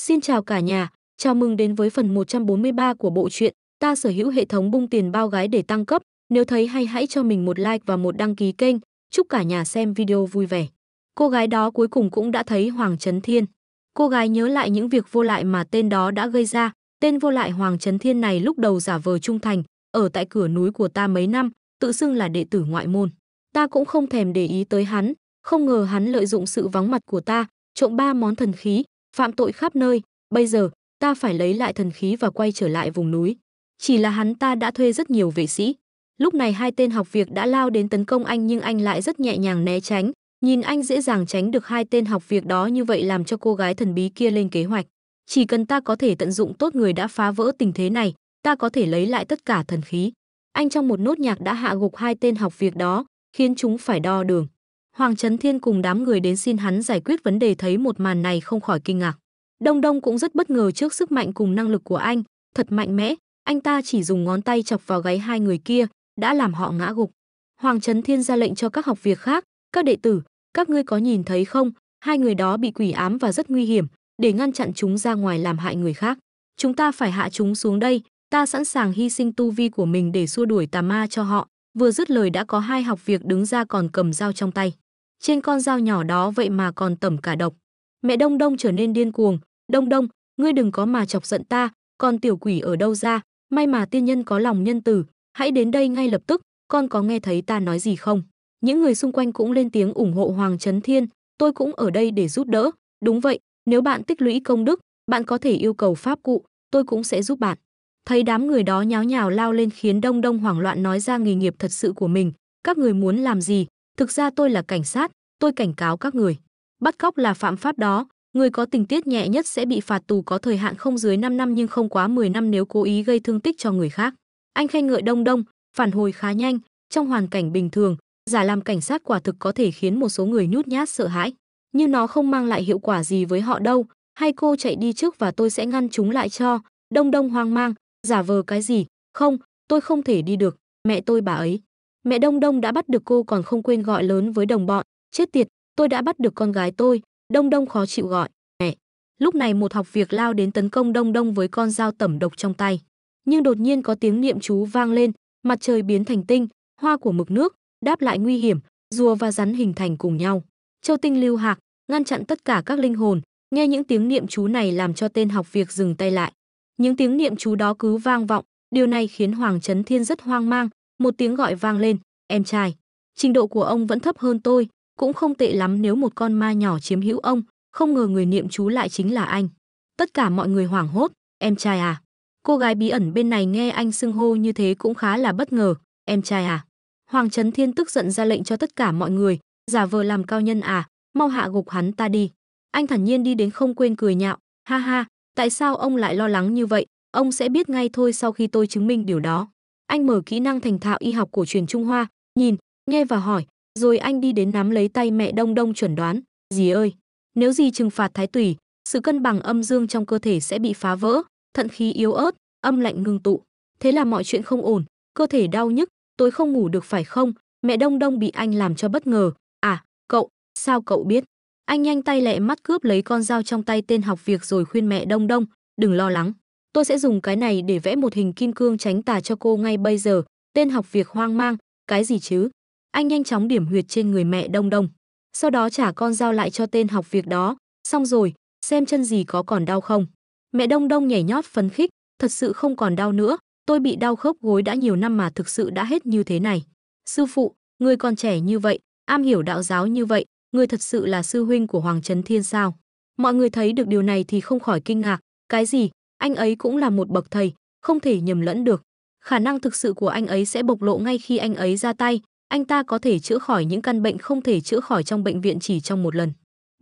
Xin chào cả nhà, chào mừng đến với phần 143 của bộ truyện Ta sở hữu hệ thống bung tiền bao gái để tăng cấp. Nếu thấy hay hãy cho mình một like và một đăng ký kênh. Chúc cả nhà xem video vui vẻ. Cô gái đó cuối cùng cũng đã thấy Hoàng Trấn Thiên. Cô gái nhớ lại những việc vô lại mà tên đó đã gây ra. Tên vô lại Hoàng Trấn Thiên này lúc đầu giả vờ trung thành, ở tại cửa núi của ta mấy năm, tự xưng là đệ tử ngoại môn. Ta cũng không thèm để ý tới hắn, không ngờ hắn lợi dụng sự vắng mặt của ta, trộm ba món thần khí, phạm tội khắp nơi, bây giờ ta phải lấy lại thần khí và quay trở lại vùng núi. Chỉ là hắn ta đã thuê rất nhiều vệ sĩ. Lúc này hai tên học việc đã lao đến tấn công anh nhưng anh lại rất nhẹ nhàng né tránh, nhìn anh dễ dàng tránh được hai tên học việc đó như vậy làm cho cô gái thần bí kia lên kế hoạch. Chỉ cần ta có thể tận dụng tốt người đã phá vỡ tình thế này, ta có thể lấy lại tất cả thần khí. Anh trong một nốt nhạc đã hạ gục hai tên học việc đó, khiến chúng phải đo đường. Hoàng Trấn Thiên cùng đám người đến xin hắn giải quyết vấn đề thấy một màn này không khỏi kinh ngạc. Đông Đông cũng rất bất ngờ trước sức mạnh cùng năng lực của anh, thật mạnh mẽ, anh ta chỉ dùng ngón tay chọc vào gáy hai người kia, đã làm họ ngã gục. Hoàng Trấn Thiên ra lệnh cho các học việc khác, các đệ tử, các ngươi có nhìn thấy không, hai người đó bị quỷ ám và rất nguy hiểm, để ngăn chặn chúng ra ngoài làm hại người khác. Chúng ta phải hạ chúng xuống đây, ta sẵn sàng hy sinh tu vi của mình để xua đuổi tà ma cho họ. Vừa dứt lời đã có hai học việc đứng ra còn cầm dao trong tay. Trên con dao nhỏ đó vậy mà còn tẩm cả độc. Mẹ Đông Đông trở nên điên cuồng. Đông Đông, ngươi đừng có mà chọc giận ta, con tiểu quỷ ở đâu ra, may mà tiên nhân có lòng nhân từ, hãy đến đây ngay lập tức, con có nghe thấy ta nói gì không? Những người xung quanh cũng lên tiếng ủng hộ Hoàng Trấn Thiên, tôi cũng ở đây để giúp đỡ. Đúng vậy, nếu bạn tích lũy công đức, bạn có thể yêu cầu pháp cụ, tôi cũng sẽ giúp bạn. Thấy đám người đó nháo nhào lao lên khiến Đông Đông hoảng loạn nói ra nghề nghiệp thật sự của mình, các người muốn làm gì, Thực ra tôi là cảnh sát, tôi cảnh cáo các người. Bắt cóc là phạm pháp đó, người có tình tiết nhẹ nhất sẽ bị phạt tù có thời hạn không dưới 5 năm nhưng không quá 10 năm nếu cố ý gây thương tích cho người khác. Anh khen ngợi Đông Đông, phản hồi khá nhanh, trong hoàn cảnh bình thường, giả làm cảnh sát quả thực có thể khiến một số người nhút nhát sợ hãi, nhưng nó không mang lại hiệu quả gì với họ đâu, hay cô chạy đi trước và tôi sẽ ngăn chúng lại cho. Đông Đông hoang mang, giả vờ cái gì? Không, tôi không thể đi được, mẹ tôi bà ấy. Mẹ Đông Đông đã bắt được cô còn không quên gọi lớn với đồng bọn, chết tiệt, tôi đã bắt được con gái tôi, Đông Đông khó chịu gọi, mẹ. Lúc này một học việc lao đến tấn công Đông Đông với con dao tẩm độc trong tay. Nhưng đột nhiên có tiếng niệm chú vang lên, mặt trời biến thành tinh, hoa của mực nước, đáp lại nguy hiểm, rùa và rắn hình thành cùng nhau. Châu tinh lưu hạc, ngăn chặn tất cả các linh hồn, nghe những tiếng niệm chú này làm cho tên học việc dừng tay lại. Những tiếng niệm chú đó cứ vang vọng, điều này khiến Hoàng Trấn Thiên rất hoang mang, một tiếng gọi vang lên, "Em trai, trình độ của ông vẫn thấp hơn tôi, cũng không tệ lắm nếu một con ma nhỏ chiếm hữu ông, không ngờ người niệm chú lại chính là anh." Tất cả mọi người hoảng hốt, "Em trai à?" Cô gái bí ẩn bên này nghe anh xưng hô như thế cũng khá là bất ngờ, "Em trai à?" Hoàng Trấn Thiên tức giận ra lệnh cho tất cả mọi người, giả vờ làm cao nhân à, mau hạ gục hắn ta đi. Anh thản nhiên đi đến không quên cười nhạo, ha ha, tại sao ông lại lo lắng như vậy, ông sẽ biết ngay thôi sau khi tôi chứng minh điều đó anh mở kỹ năng thành thạo y học cổ truyền Trung Hoa, nhìn, nghe và hỏi, rồi anh đi đến nắm lấy tay mẹ Đông Đông chuẩn đoán, "Dì ơi, nếu dì trừng phạt thái tùy, sự cân bằng âm dương trong cơ thể sẽ bị phá vỡ, thận khí yếu ớt, âm lạnh ngưng tụ, thế là mọi chuyện không ổn, cơ thể đau nhức, tôi không ngủ được phải không?" Mẹ Đông Đông bị anh làm cho bất ngờ, "À, cậu, sao cậu biết?" Anh nhanh tay lẹ mắt cướp lấy con dao trong tay tên học việc rồi khuyên mẹ Đông Đông, "Đừng lo lắng, Tôi sẽ dùng cái này để vẽ một hình kim cương tránh tà cho cô ngay bây giờ. Tên học việc hoang mang, cái gì chứ? Anh nhanh chóng điểm huyệt trên người mẹ Đông Đông. Sau đó trả con dao lại cho tên học việc đó. Xong rồi, xem chân gì có còn đau không. Mẹ Đông Đông nhảy nhót phấn khích, thật sự không còn đau nữa. Tôi bị đau khớp gối đã nhiều năm mà thực sự đã hết như thế này. Sư phụ, người còn trẻ như vậy, am hiểu đạo giáo như vậy, người thật sự là sư huynh của Hoàng Trấn Thiên sao? Mọi người thấy được điều này thì không khỏi kinh ngạc. Cái gì? anh ấy cũng là một bậc thầy, không thể nhầm lẫn được. Khả năng thực sự của anh ấy sẽ bộc lộ ngay khi anh ấy ra tay, anh ta có thể chữa khỏi những căn bệnh không thể chữa khỏi trong bệnh viện chỉ trong một lần.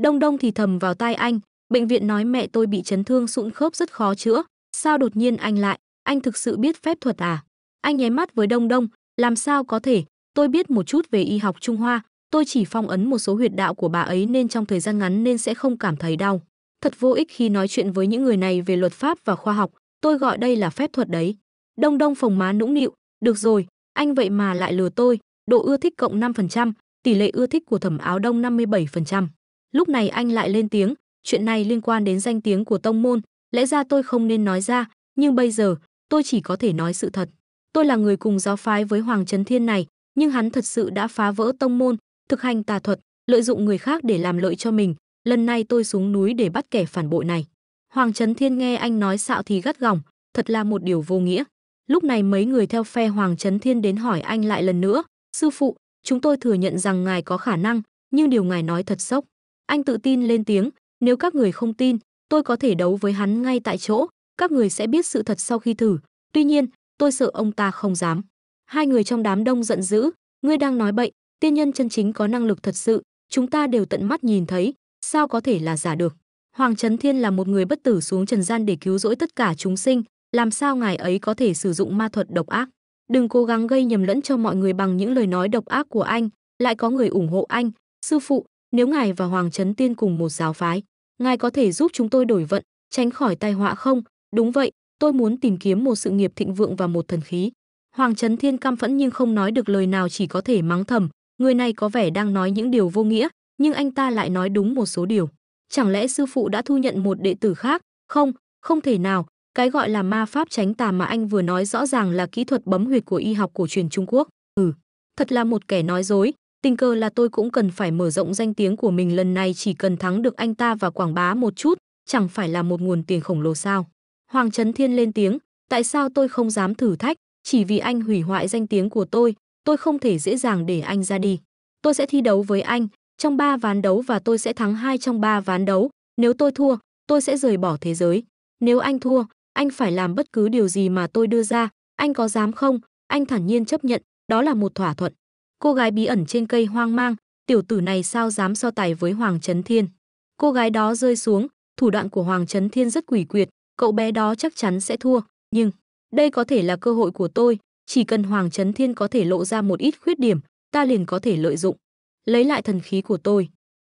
Đông Đông thì thầm vào tai anh, bệnh viện nói mẹ tôi bị chấn thương sụn khớp rất khó chữa, sao đột nhiên anh lại, anh thực sự biết phép thuật à? Anh nháy mắt với Đông Đông, làm sao có thể, tôi biết một chút về y học Trung Hoa, tôi chỉ phong ấn một số huyệt đạo của bà ấy nên trong thời gian ngắn nên sẽ không cảm thấy đau. Thật vô ích khi nói chuyện với những người này về luật pháp và khoa học, tôi gọi đây là phép thuật đấy. Đông Đông phồng má nũng nịu, được rồi, anh vậy mà lại lừa tôi, độ ưa thích cộng 5%, tỷ lệ ưa thích của thẩm áo đông 57%. Lúc này anh lại lên tiếng, chuyện này liên quan đến danh tiếng của tông môn, lẽ ra tôi không nên nói ra, nhưng bây giờ, tôi chỉ có thể nói sự thật. Tôi là người cùng giáo phái với Hoàng Trấn Thiên này, nhưng hắn thật sự đã phá vỡ tông môn, thực hành tà thuật, lợi dụng người khác để làm lợi cho mình, lần này tôi xuống núi để bắt kẻ phản bội này. Hoàng Trấn Thiên nghe anh nói xạo thì gắt gỏng, thật là một điều vô nghĩa. Lúc này mấy người theo phe Hoàng Trấn Thiên đến hỏi anh lại lần nữa, sư phụ, chúng tôi thừa nhận rằng ngài có khả năng, nhưng điều ngài nói thật sốc. Anh tự tin lên tiếng, nếu các người không tin, tôi có thể đấu với hắn ngay tại chỗ, các người sẽ biết sự thật sau khi thử. Tuy nhiên, tôi sợ ông ta không dám. Hai người trong đám đông giận dữ, ngươi đang nói bậy, tiên nhân chân chính có năng lực thật sự, chúng ta đều tận mắt nhìn thấy, sao có thể là giả được? Hoàng Trấn Thiên là một người bất tử xuống trần gian để cứu rỗi tất cả chúng sinh, làm sao ngài ấy có thể sử dụng ma thuật độc ác? Đừng cố gắng gây nhầm lẫn cho mọi người bằng những lời nói độc ác của anh, lại có người ủng hộ anh. Sư phụ, nếu ngài và Hoàng Trấn thiên cùng một giáo phái, ngài có thể giúp chúng tôi đổi vận, tránh khỏi tai họa không? Đúng vậy, tôi muốn tìm kiếm một sự nghiệp thịnh vượng và một thần khí. Hoàng Trấn Thiên căm phẫn nhưng không nói được lời nào chỉ có thể mắng thầm, người này có vẻ đang nói những điều vô nghĩa, nhưng anh ta lại nói đúng một số điều. Chẳng lẽ sư phụ đã thu nhận một đệ tử khác? Không, không thể nào, cái gọi là ma pháp tránh tà mà anh vừa nói rõ ràng là kỹ thuật bấm huyệt của y học cổ truyền Trung Quốc. Ừ, thật là một kẻ nói dối, tình cờ là tôi cũng cần phải mở rộng danh tiếng của mình lần này chỉ cần thắng được anh ta và quảng bá một chút, chẳng phải là một nguồn tiền khổng lồ sao. Hoàng Trấn Thiên lên tiếng, tại sao tôi không dám thử thách, chỉ vì anh hủy hoại danh tiếng của tôi, tôi không thể dễ dàng để anh ra đi. Tôi sẽ thi đấu với anh, trong ba ván đấu và tôi sẽ thắng hai trong ba ván đấu, nếu tôi thua, tôi sẽ rời bỏ thế giới. Nếu anh thua, anh phải làm bất cứ điều gì mà tôi đưa ra, anh có dám không? Anh thản nhiên chấp nhận, đó là một thỏa thuận. Cô gái bí ẩn trên cây hoang mang, tiểu tử này sao dám so tài với Hoàng Trấn Thiên. Cô gái đó rơi xuống, thủ đoạn của Hoàng Trấn Thiên rất quỷ quyệt, cậu bé đó chắc chắn sẽ thua, nhưng đây có thể là cơ hội của tôi, chỉ cần Hoàng Trấn Thiên có thể lộ ra một ít khuyết điểm, ta liền có thể lợi dụng lấy lại thần khí của tôi.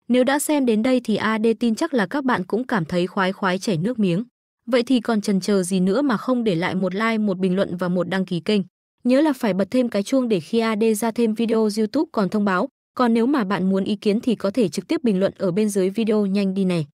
Nếu đã xem đến đây thì AD tin chắc là các bạn cũng cảm thấy khoái khoái chảy nước miếng. Vậy thì còn chần chờ gì nữa mà không để lại một like, một bình luận và một đăng ký kênh. Nhớ là phải bật thêm cái chuông để khi AD ra thêm video YouTube còn thông báo. Còn nếu mà bạn muốn ý kiến thì có thể trực tiếp bình luận ở bên dưới video nhanh đi này.